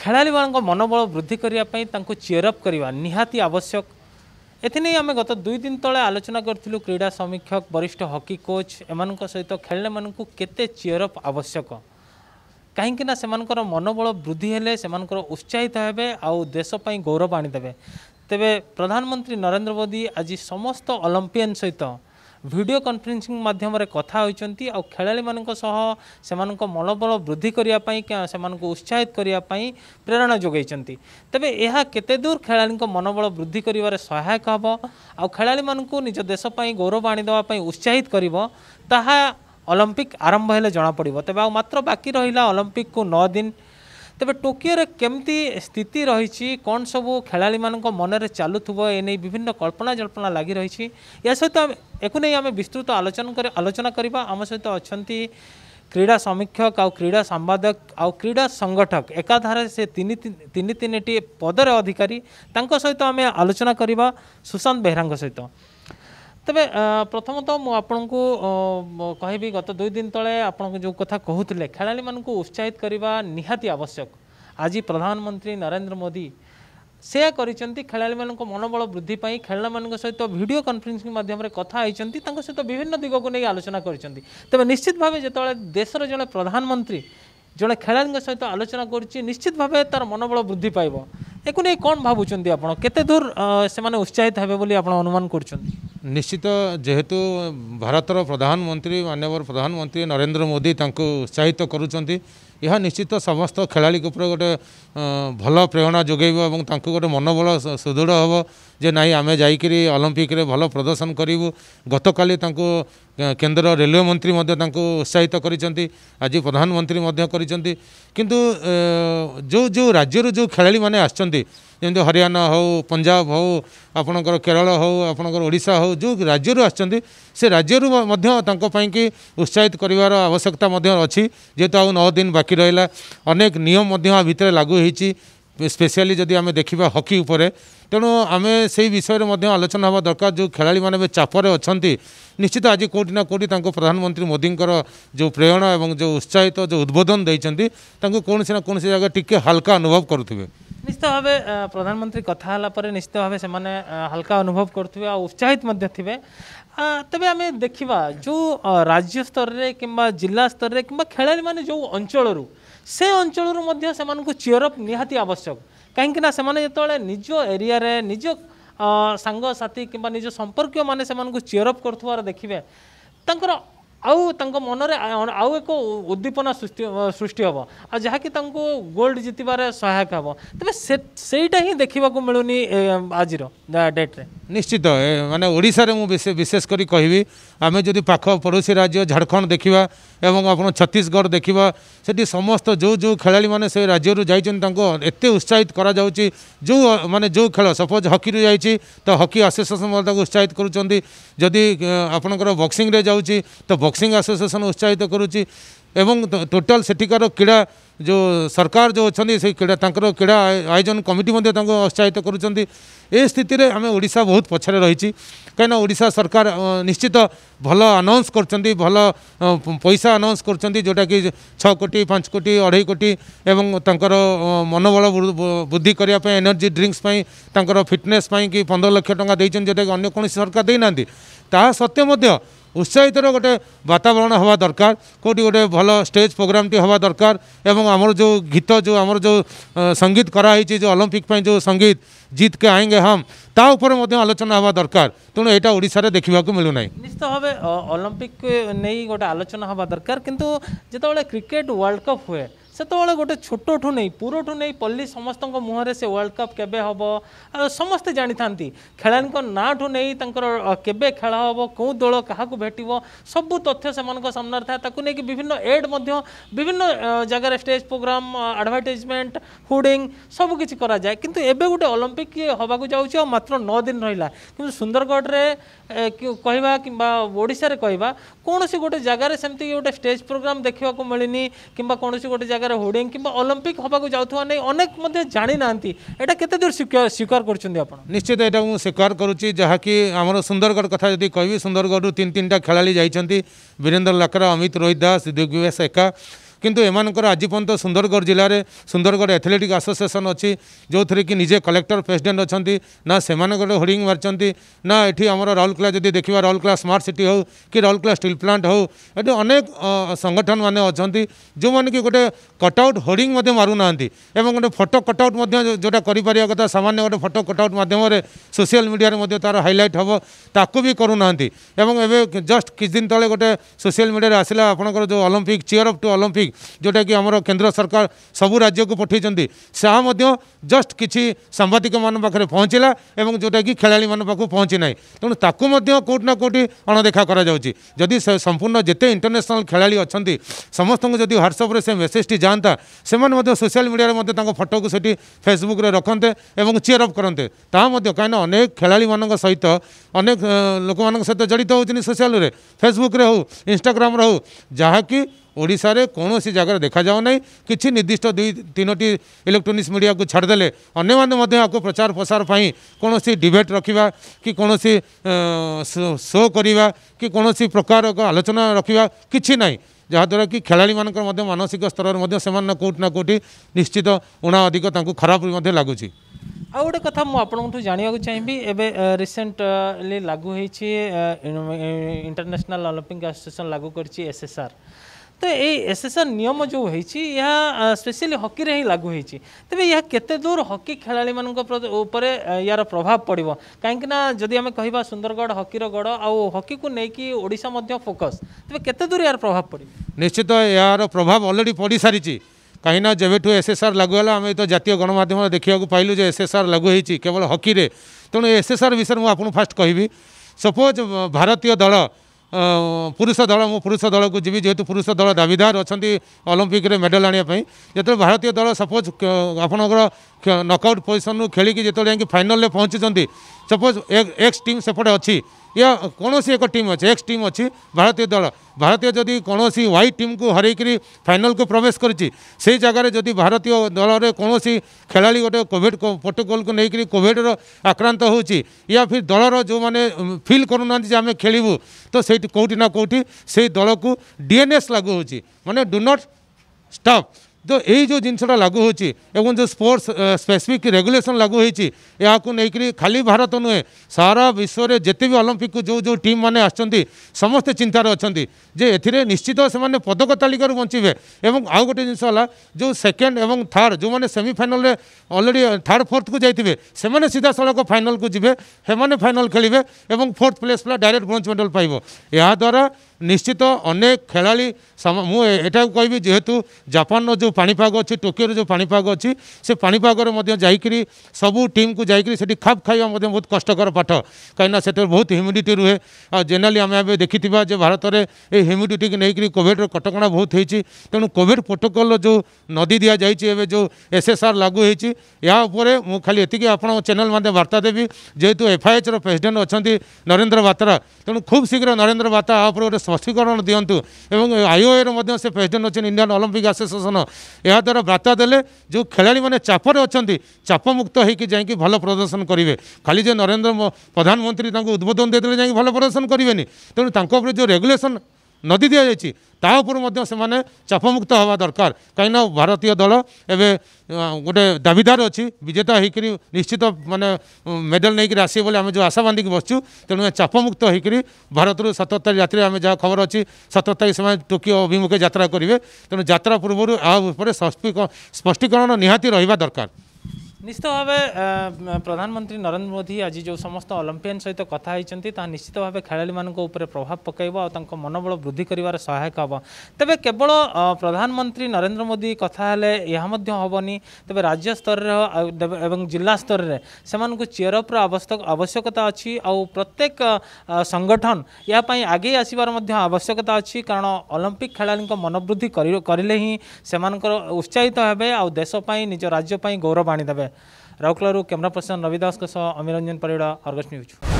ଖେଳାଳିମାନଙ୍କ ମନୋବଳ ବୃଦ୍ଧି କରିବା ପାଇଁ ତାଙ୍କୁ ଚିୟରଅପ୍ କରିବା ନିହାତି ଆବଶ୍ୟକ ଏଥିନେଇ ଆମେ ଗତ ଦୁଇ ଦିନ ତଳେ ଆଲୋଚନା କରିଥିଲୁ କ୍ରୀଡ଼ା ସମୀକ୍ଷକ ବରିଷ୍ଠ ହକି କୋଚ୍ ଏମାନଙ୍କ ସହିତ ଖେଳାଳିମାନଙ୍କୁ କେତେ ଚିୟରଅପ୍ ଆବଶ୍ୟକ କାହିଁକିନା ସେମାନଙ୍କର ମନୋବଳ ବୃଦ୍ଧି ହେଲେ ସେମାନଙ୍କର ଉତ୍ସାହିତ ହେବେ ଆଉ ଦେଶ ପାଇଁ ଗୌରବ ଆଣିଦେବେ ତେବେ ପ୍ରଧାନମନ୍ତ୍ରୀ ନରେନ୍ଦ୍ର ମୋଦି ଆଜି ସମସ୍ତ ଅଲମ୍ପିଆନ୍ ସହିତ ভিডিও কনফরেন্সিং মাধ্যমে কথা হয়েছেন আেলাড়ি সহ সে মনোবল বৃদ্ধি করা সে উৎসাহিত করা প্রেরণা যোগাইছেন তবে এহা কেতে দূর খেলাড়ি মনোবল বৃদ্ধি করবার সহায়ক হব আেলাড়ি নিজ দেশপ্রাই গৌরব আনিদেওয়া উৎসাহিত করব তাহা অলিম্পিক আরম্ভ হলে জনাপড়ব তবে আত্র বাকি রহলা অলিম্পিক কু ন দিন ତେବେ ଟୋକିଓରେ କେମିତି ସ୍ଥିତି ରହିଛି କ'ଣ ସବୁ ଖେଳାଳିମାନଙ୍କ ମନରେ ଚାଲୁଥିବ ଏ ନେଇ ବିଭିନ୍ନ କଳ୍ପନା ଜଳ୍ପନା ଲାଗି ରହିଛି ଏହା ସହିତ ଏକୁ ନେଇ ଆମେ ବିସ୍ତୃତ ଆଲୋଚନା କରି ଆଲୋଚନା କରିବା ଆମ ସହିତ ଅଛନ୍ତି କ୍ରୀଡ଼ା ସମୀକ୍ଷକ ଆଉ କ୍ରୀଡ଼ା ସମ୍ବାଦକ ଆଉ କ୍ରୀଡ଼ା ସଂଗଠକ ଏକାଧାରରେ ସେ ତିନି ତିନି ତିନିଟି ପଦର ଅଧିକାରୀ ତାଙ୍କ ସହିତ ଆମେ ଆଲୋଚନା କରିବା ସୁଶାନ୍ତ ବେହେରାଙ୍କ ସହିତ তবে প্রথমত আপনার আপনাকু গত দুই দিন তলে আপনার যে কথা কুলে খেলাড়ি মানুষ উৎসাহিত করা নিহতি আবশ্যক আজ প্রধানমন্ত্রী নরেন্দ্র মোদী সে করেছেন খেলাড়ি মানুষ মনোবল বৃদ্ধি পাই খেলাড়ি মান সহ ভিডিও কনফরেন্সিং মাধ্যমে কথা হয়েছেন তাঁর সহ বিভিন্ন দিগক নিয়ে আলোচনা করেছেন তবে নিশ্চিত ভাবে যেতবে দেশের জন প্রধানমন্ত্রী জন খেলাড়ি সহ আলোচনা করছে নিশ্চিত ভাবে তার মনোবল বৃদ্ধি পাইব একু নেই কোন ভাবুছেন আপনার কেতে দূর সে উৎসাহিত হবে বলে আপনার অনুমান করছেন নিশ্চিত যেহেতু ভারতর প্রধানমন্ত্রী মাননীয় প্রধানমন্ত্রী নরেন্দ্র মোদি তাঁকু উৎসাহিত করুচ্ছেন ଏହା ନିଶ୍ଚିତ ସମସ୍ତ ଖେଳାଳିଙ୍କ ଉପରେ ଗୋଟେ ଭଲ ପ୍ରେରଣା ଯୋଗାଇବ ଏବଂ ତାଙ୍କୁ ଗୋଟେ ମନୋବଳ ସୁଦୃଢ଼ ହେବ ଯେ ନାଇଁ ଆମେ ଯାଇକରି ଅଲମ୍ପିକରେ ଭଲ ପ୍ରଦର୍ଶନ କରିବୁ ଗତକାଲି ତାଙ୍କୁ କେନ୍ଦ୍ର ରେଲୱେ ମନ୍ତ୍ରୀ ମଧ୍ୟ ତାଙ୍କୁ ଉତ୍ସାହିତ କରିଛନ୍ତି ଆଜି ପ୍ରଧାନମନ୍ତ୍ରୀ ମଧ୍ୟ କରିଛନ୍ତି କିନ୍ତୁ ଯେଉଁ ଯେଉଁ ରାଜ୍ୟରୁ ଯେଉଁ ଖେଳାଳିମାନେ ଆସିଛନ୍ତି जमी हरियाणा हो पंजाब हो आपणकर केरल हो आपणकर ओडा हो जो राज्य आस राज्य कि उत्साहित कर आवश्यकता अच्छी जेहेतु आज नौ दिन बाकी रहा अनेक नियम भितर लागू हो स्पेशली जदि आम देखा हकी उपर तेणु आम से विषय में आलोचना हाँ दरकार जो खेलाड़ी मैंने चापर अच्छा निश्चित आज कौटिना ना प्रधानमंत्री मोदी जो प्रेरणा और जो उत्साहित जो उद्बोधन देखते कौन से ना कौन से जगह टी हाल्का अनुभव करुवे निश्चित भाव प्रधानमंत्री कथापर निश्चित भाव से हल्का अनुभव कर उत्साहित थे तबे आम देखा जो राज्य स्तर में कि जिला स्तर में कि खेला मैंने जो अंचल से अंचल से चिअरअप निहाती आवश्यक कहीं जो निज एरिया निज सांगसाथी कि निज संपर्क मैंने चिअरअप कर देखिए ଆଉ ତାଙ୍କ ମନରେ ଆଉ ଏକ ଉଦ୍ଦୀପନା ସୃଷ୍ଟି ସୃଷ୍ଟି ହେବ ଆଉ ଯାହାକି ତାଙ୍କୁ ଗୋଲ୍ଡ ଜିତିବାରେ ସହାୟକ ହେବ ତେବେ ସେଇଟା ହିଁ ଦେଖିବାକୁ ମିଳୁନି ଆଜିର ଡେଟ୍ରେ ନିଶ୍ଚିତ ମାନେ ଓଡ଼ିଶାରେ ମୁଁ ବିଶେଷ କରି କହିବି ଆମେ ଯଦି ପାଖ ପଡ଼ୋଶୀ ରାଜ୍ୟ ଝାଡ଼ଖଣ୍ଡ ଦେଖିବା ଏବଂ ଆପଣ ଛତିଶଗଡ଼ ଦେଖିବା ସେଠି ସମସ୍ତ ଯେଉଁ ଯେଉଁ ଖେଳାଳିମାନେ ସେ ରାଜ୍ୟରୁ ଯାଇଛନ୍ତି ତାଙ୍କୁ ଏତେ ଉତ୍ସାହିତ କରାଯାଉଛି ଯେଉଁ ମାନେ ଯେଉଁ ଖେଳ ସପୋଜ୍ ହକିରୁ ଯାଇଛି ତ ହକି ଆସୋସିଏସନ୍ ମଧ୍ୟ ତାକୁ ଉତ୍ସାହିତ କରୁଛନ୍ତି ଯଦି ଆପଣଙ୍କର ବକ୍ସିଂରେ ଯାଉଛି ତ ବକ୍ସିଂ ଆସୋସିଏସନ୍ ଉତ୍ସାହିତ କରୁଛି ଏବଂ ଟୋଟାଲ ସେଠିକାର କ୍ରୀଡ଼ା ଯେଉଁ ସରକାର ଯେଉଁ ଅଛନ୍ତି ସେଇ କ୍ରୀଡ଼ା ତାଙ୍କର କ୍ରୀଡ଼ା ଆୟୋଜନ କମିଟି ମଧ୍ୟ ତାଙ୍କୁ ଉତ୍ସାହିତ କରୁଛନ୍ତି ଏ ସ୍ଥିତିରେ ଆମେ ଓଡ଼ିଶା ବହୁତ ପଛରେ ରହିଛି କାହିଁକିନା ଓଡ଼ିଶା ସରକାର ନିଶ୍ଚିତ ଭଲ ଆନାଉନ୍ସ କରୁଛନ୍ତି ଭଲ ପଇସା ଆନାଉନ୍ସ କରୁଛନ୍ତି ଯେଉଁଟାକି ଛଅ କୋଟି ପାଞ୍ଚ କୋଟି ଅଢ଼େଇ କୋଟି ଏବଂ ତାଙ୍କର ମନୋବଳ ବୃଦ୍ଧି କରିବା ପାଇଁ ଏନର୍ଜି ଡ୍ରିଙ୍କସ୍ ପାଇଁ ତାଙ୍କର ଫିଟନେସ୍ ପାଇଁ କି ପନ୍ଦର ଲକ୍ଷ ଟଙ୍କା ଦେଇଛନ୍ତି ଯେଉଁଟାକି ଅନ୍ୟ କୌଣସି ସରକାର ଦେଇନାହାନ୍ତି ତାହା ସତ୍ତ୍ୱେ ମଧ୍ୟ उत्साहित गोटे वातावरण हवा दरकार कौटी गोटे भल स्टेज प्रोग्राम टी हवा दरकार आमर जो गीत जो आमर जो संगीत कराई जो ओलंपिक जो संगीत जीत के आएंगे हम ताऊपर आलोचना हवा दरकार तेणु यहाँ ओडा देखा मिलूना निश्चित भाव ओलंपिक नहीं गोटे आलोचना हवा दरकार कितु जो क्रिकेट वर्ल्ड कप हुए ସେତେବେଳେ ଗୋଟେ ଛୋଟଠୁ ନେଇ ପୁରଠୁ ନେଇ ପଲ୍ଲୀ ସମସ୍ତଙ୍କ ମୁହଁରେ ସେ ୱାର୍ଲଡ଼ କପ୍ କେବେ ହେବ ସମସ୍ତେ ଜାଣିଥାନ୍ତି ଖେଳାଳିଙ୍କ ନାଁଠୁ ନେଇ ତାଙ୍କର କେବେ ଖେଳ ହେବ କେଉଁ ଦଳ କାହାକୁ ଭେଟିବ ସବୁ ତଥ୍ୟ ସେମାନଙ୍କ ସାମ୍ନାରେ ଥାଏ ତାକୁ ନେଇକି ବିଭିନ୍ନ ଏଡ୍ ମଧ୍ୟ ବିଭିନ୍ନ ଜାଗାରେ ଷ୍ଟେଜ୍ ପ୍ରୋଗ୍ରାମ ଆଡ଼ଭାର୍ଟାଇଜମେଣ୍ଟ ହୁଡ଼ିଂ ସବୁ କିଛି କରାଯାଏ କିନ୍ତୁ ଏବେ ଗୋଟେ ଅଲମ୍ପିକ୍ ହେବାକୁ ଯାଉଛି ଆଉ ମାତ୍ର ନଅ ଦିନ ରହିଲା କିନ୍ତୁ ସୁନ୍ଦରଗଡ଼ରେ କହିବା କିମ୍ବା ଓଡ଼ିଶାରେ କହିବା କୌଣସି ଗୋଟେ ଜାଗାରେ ସେମିତି ଗୋଟେ ଷ୍ଟେଜ୍ ପ୍ରୋଗ୍ରାମ ଦେଖିବାକୁ ମିଳିନି କିମ୍ବା କୌଣସି ଗୋଟେ ଜାଗାରେ ଓଡ଼ିଶାର ହୋର୍ଡିଂ କିମ୍ବା ଅଲମ୍ପିକ୍ ହେବାକୁ ଯାଉଥିବା ନେଇ ଅନେକ ମଧ୍ୟ ଜାଣିନାହାନ୍ତି ଏଇଟା କେତେ ଦୂର ସ୍ୱୀକାର କରୁଛନ୍ତି ଆପଣ ନିଶ୍ଚିତ ଏଇଟା ମୁଁ ସ୍ୱୀକାର କରୁଛି ଯାହାକି ଆମର ସୁନ୍ଦରଗଡ଼ କଥା ଯଦି କହିବି ସୁନ୍ଦରଗଡ଼ରୁ ତିନି ତିନିଟା ଖେଳାଳି ଯାଇଛନ୍ତି ବୀରେନ୍ଦ୍ର ଲାକରା ଅମିତ ରୋହିତ ଦାସ ଦିଗ୍ବିବେଶ ଏକା କିନ୍ତୁ ଏମାନଙ୍କର ଆଜି ପର୍ଯ୍ୟନ୍ତ ସୁନ୍ଦରଗଡ଼ ଜିଲ୍ଲାରେ ସୁନ୍ଦରଗଡ଼ ଆଥଲେଟିକ୍ ଆସୋସିଏସନ୍ ଅଛି ଯେଉଁଥିରେ କି ନିଜେ କଲେକ୍ଟର ପ୍ରେସିଡେଣ୍ଟ ଅଛନ୍ତି ନା ସେମାନେ ଗୋଟେ ହୋର୍ଡିଂ ମାରିଛନ୍ତି ନା ଏଠି ଆମର ରାଉରକେଲା ଯଦି ଦେଖିବା ରାଉରକେଲା ସ୍ମାର୍ଟ ସିଟି ହେଉ କି ରାଉରକେଲା ଷ୍ଟିଲ୍ ପ୍ଲାଣ୍ଟ ହେଉ ଏଠି ଅନେକ ସଂଗଠନମାନେ ଅଛନ୍ତି ଯେଉଁମାନେ କି ଗୋଟେ କଟ୍ଆଉଟ୍ ହୋର୍ଡିଂ ମଧ୍ୟ ମାରୁନାହାନ୍ତି ଏବଂ ଗୋଟେ ଫଟୋ କଟ୍ଆଉଟ୍ ମଧ୍ୟ ଯେଉଁଟା କରିପାରିବା କଥା ସାମାନ୍ୟ ଗୋଟେ ଫଟୋ କଟ୍ଆଉଟ୍ ମାଧ୍ୟମରେ ସୋସିଆଲ ମିଡ଼ିଆରେ ମଧ୍ୟ ତା'ର ହାଇଲାଇଟ୍ ହେବ ତାକୁ ବି କରୁନାହାନ୍ତି ଏବଂ ଏବେ ଜଷ୍ଟ କିଛି ଦିନ ତଳେ ଗୋଟେ ସୋସିଆଲ ମିଡ଼ିଆରେ ଆସିଲା ଆପଣଙ୍କର ଯେଉଁ Olympic cheer of to Olympic पैक जोटा कि आम केन्द्र सरकार सब राज्य को पठाई जस्ट कि सांबादिकखे पहुँचला और जोटा कि खेला मानक पहुँची ना तेणुता कौटना कौटी अणदेखा करदी संपूर्ण जिते इंटरनेशनाल खेला अच्छा समस्त जदि ह्वाट्सअप से टी जाता से सोशियाल मीडिया फटो को सीटी फेसबुक रखते और चेयरअप करते कहीं अनेक खेला मान सहित अनेक लोक सहित जड़ित होती सोशियाल फेसबुक हो इनाग्राम हो जहाँकि ଓଡ଼ିଶାରେ କୌଣସି ଜାଗାରେ ଦେଖାଯାଉ ନାହିଁ କିଛି ନିର୍ଦ୍ଦିଷ୍ଟ ଦୁଇ ତିନୋଟି ଇଲେକ୍ଟ୍ରୋନିକ୍ସ ମିଡ଼ିଆକୁ ଛାଡ଼ିଦେଲେ ଅନ୍ୟମାନେ ମଧ୍ୟ ଏହାକୁ ପ୍ରଚାର ପ୍ରସାର ପାଇଁ କୌଣସି ଡିବେଟ୍ ରଖିବା କି କୌଣସି ଶୋ କରିବା କି କୌଣସି ପ୍ରକାର ଆଲୋଚନା ରଖିବା କିଛି ନାହିଁ ଯାହାଦ୍ୱାରା କି ଖେଳାଳିମାନଙ୍କର ମଧ୍ୟ ମାନସିକ ସ୍ତରରେ ମଧ୍ୟ ସେମାନେ କେଉଁଠି ନା କେଉଁଠି ନିଶ୍ଚିତ ଉଣା ଅଧିକ ତାଙ୍କୁ ଖରାପ ମଧ୍ୟ ଲାଗୁଛି ଆଉ ଗୋଟେ କଥା ମୁଁ ଆପଣଙ୍କଠୁ ଜାଣିବାକୁ ଚାହିଁବି ଏବେ ରିସେଣ୍ଟଲି ଲାଗୁ ହେଇଛି ଇଣ୍ଟରନ୍ୟାସନାଲ୍ ଅଲମ୍ପିକ୍ ଆସୋସିଏସନ୍ ଲାଗୁ କରିଛି ଏସ୍ଏସ୍ଆର୍ ତ ଏଇ ଏସ୍ଏସ୍ଆର୍ ନିୟମ ଯେଉଁ ହୋଇଛି ଏହା ସ୍ପେସିଆଲି ହକିରେ ହିଁ ଲାଗୁ ହୋଇଛି ତେବେ ଏହା କେତେ ଦୂର ହକି ଖେଳାଳିମାନଙ୍କ ଉପରେ ଏହାର ପ୍ରଭାବ ପଡ଼ିବ କାହିଁକିନା ଯଦି ଆମେ କହିବା ସୁନ୍ଦରଗଡ଼ ହକିର ଗଡ଼ ଆଉ ହକିକୁ ନେଇକି ଓଡ଼ିଶା ମଧ୍ୟ ଫୋକସ୍ ତେବେ କେତେ ଦୂର ଏହାର ପ୍ରଭାବ ପଡ଼ିବ ନିଶ୍ଚିତ ଏହାର ପ୍ରଭାବ ଅଲରେଡ଼ି ପଡ଼ିସାରିଛି କାହିଁକିନା ଯେବେଠୁ ଏସ୍ଏସ୍ଆର୍ ଲାଗୁ ହେଲା ଆମେ ତ ଜାତୀୟ ଗଣମାଧ୍ୟମରେ ଦେଖିବାକୁ ପାଇଲୁ ଯେ ଏସ୍ଏସ୍ଆର୍ ଲାଗୁ ହୋଇଛି କେବଳ ହକିରେ ତେଣୁ ଏସ୍ଏସ୍ଆର୍ ବିଷୟରେ ମୁଁ ଆପଣଙ୍କୁ ଫାଷ୍ଟ କହିବି ସପୋଜ୍ ଭାରତୀୟ ଦଳ ପୁରୁଷ ଦଳ ମୁଁ ପୁରୁଷ ଦଳକୁ ଯିବି ଯେହେତୁ ପୁରୁଷ ଦଳ ଦାବିଦାର ଅଛନ୍ତି ଅଲମ୍ପିକ୍ରେ ମେଡ଼ାଲ ଆଣିବା ପାଇଁ ଯେତେବେଳେ ଭାରତୀୟ ଦଳ ସପୋଜ୍ ଆପଣଙ୍କର ନକ୍ଆଉଟ୍ ପୋଜିସନ୍ରୁ ଖେଳିକି ଯେତେବେଳେ ଯାଇକି ଫାଇନାଲ୍ରେ ପହଞ୍ଚିଛନ୍ତି ସପୋଜ୍ ଏକ୍ସ ଟିମ୍ ସେପଟେ ଅଛି या कौनसी एक टीम अच्छे एक्स टीम अच्छी भारतीय दल भारतीय जदि कौन व्हाइट टीम को हर फाइनाल को प्रवेश कर जगार जदि भारतीय दल में कौन खेला गोटे कोविड प्रोटोकल को लेकर कोविडर आक्रांत हो या फिर दलर जो मैंने फिल करूना आम खेलू तो से कौटिना कौटी से दल को डीएनएस लगू हो मैंने डू नट स्टप तो यही जो जिनसा लागू हो जो स्पोर्ट्स स्पेसिफिक रेगुलेसन लागू होती खाली भारत नुहे सारा विश्व में जिते भी ओलंपिक जो जो टीम मैंने आसते चिंतार अच्छा जे ए निश्चित से पदक तालिकार बचे और आउ गोटे जिनस जो सेकेंड और थार्ड जो मैंने सेमिफाइनाल अलरेडी थार्ड फोर्थ को जाइए से सीधा सड़क फाइनाल को जी फाइनाल खेलेंगे और फोर्थ प्लेस पे डायरेक्ट ब्रोज मेडल पाइब याद्वारा ନିଶ୍ଚିତ ଅନେକ ଖେଳାଳି ମୁଁ ଏଠାକୁ କହିବି ଯେହେତୁ ଜାପାନର ଯେଉଁ ପାଣିପାଗ ଅଛି ଟୋକିଓର ଯେଉଁ ପାଣିପାଗ ଅଛି ସେ ପାଣିପାଗରେ ମଧ୍ୟ ଯାଇକରି ସବୁ ଟିମ୍କୁ ଯାଇକରି ସେଠି ଖାପ୍ ଖାଇବା ମଧ୍ୟ ବହୁତ କଷ୍ଟକର ପାଠ କାହିଁକିନା ସେଠାରେ ବହୁତ ହ୍ୟୁମିଡ଼ିଟି ରୁହେ ଆଉ ଜେନେରାଲି ଆମେ ଏବେ ଦେଖିଥିବା ଯେ ଭାରତରେ এই হিউমিডিটিকে নিয়ে কোভিডর কটকা বহু হয়েছে তেমন কোভিড প্রোটোকল যে নদী দিয়া যাই এবার যে এসএসআর লাগু হয়েছে এর উপরে মু খালি এতিকি আপনার চ্যানেল মধ্যে বার্তা দেবি যেহেতু এফআইএচর প্রেসিডেন্ট অনেক নরেন্দ্র বাত্রা তেমন খুব শীঘ্র নরেন্দ্র বাত্রা উপরে গোটে ସ୍ପଷ୍ଟୀକରଣ ଦିଅନ୍ତୁ ଏବଂ ଆଇଓଏର ମଧ୍ୟ ସେ ପ୍ରେସିଡେଣ୍ଟ ଅଛନ୍ତି ଇଣ୍ଡିଆନ୍ ଅଲମ୍ପିକ୍ ଆସୋସିଏସନ୍ ଏହାଦ୍ୱାରା ବାର୍ତ୍ତା ଦେଲେ ଯେଉଁ ଖେଳାଳିମାନେ ଚାପରେ ଅଛନ୍ତି ଚାପମୁକ୍ତ ହୋଇକି ଯାଇକି ଭଲ ପ୍ରଦର୍ଶନ କରିବେ ଖାଲି ଯେ ନରେନ୍ଦ୍ର ପ୍ରଧାନମନ୍ତ୍ରୀ ତାଙ୍କୁ ଉଦ୍ବୋଧନ ଦେଇଦେଲେ ଯାଇକି ଭଲ ପ୍ରଦର୍ଶନ କରିବେନି ତେଣୁ ତାଙ୍କ ଉପରେ ଯେଉଁ ରେଗୁଲେସନ୍ ନଦୀ ଦିଆଯାଇଛି ତା ଉପରୁ ମଧ୍ୟ ସେମାନେ ଚାପମୁକ୍ତ ହେବା ଦରକାର କାହିଁକିନା ଭାରତୀୟ ଦଳ ଏବେ ଗୋଟେ ଦାବିଦାର ଅଛି ବିଜେତା ହେଇକରି ନିଶ୍ଚିତ ମାନେ ମେଡ଼ାଲ ନେଇକରି ଆସିବେ ବୋଲି ଆମେ ଯେଉଁ ଆଶା ବାନ୍ଧିକି ବସିଛୁ ତେଣୁ ଏ ଚାପମୁକ୍ତ ହେଇକରି ଭାରତରୁ ସତର ତାରିଖ ରାତିରେ ଆମେ ଯାହା ଖବର ଅଛି ସତର ତାରିଖ ସେମାନେ ଟୋକିଓ ଅଭିମୁଖେ ଯାତ୍ରା କରିବେ ତେଣୁ ଯାତ୍ରା ପୂର୍ବରୁ ଏହା ଉପରେ ସ୍ପଷ୍ଟୀକରଣ ନିହାତି ରହିବା ଦରକାର निश्चित भाव प्रधानमंत्री नरेंद्र मोदी आज जो समस्त अलंपियान सहित कथा निश्चित भाव खेलाड़ी मान प्रभाव पकईब आ मनोबल वृद्धि करार सहायक हम तेब केवल प्रधानमंत्री नरेंद्र मोदी कथा यहाँ हेनी तेज राज्य स्तर एवं जिला स्तर में से चेयरअप्र आवश्यकता अच्छी आउ प्रत्येक संगठन यापाई आगे आसबार आवश्यकता अच्छी कारण अलंपिक खेला मनोबृद्धि करें हिं उत्साहित हे आउ निज राज्यपाई गौरव आनीदे Rourkela camera person Ravidas Amiranjan Amiranjan Parida news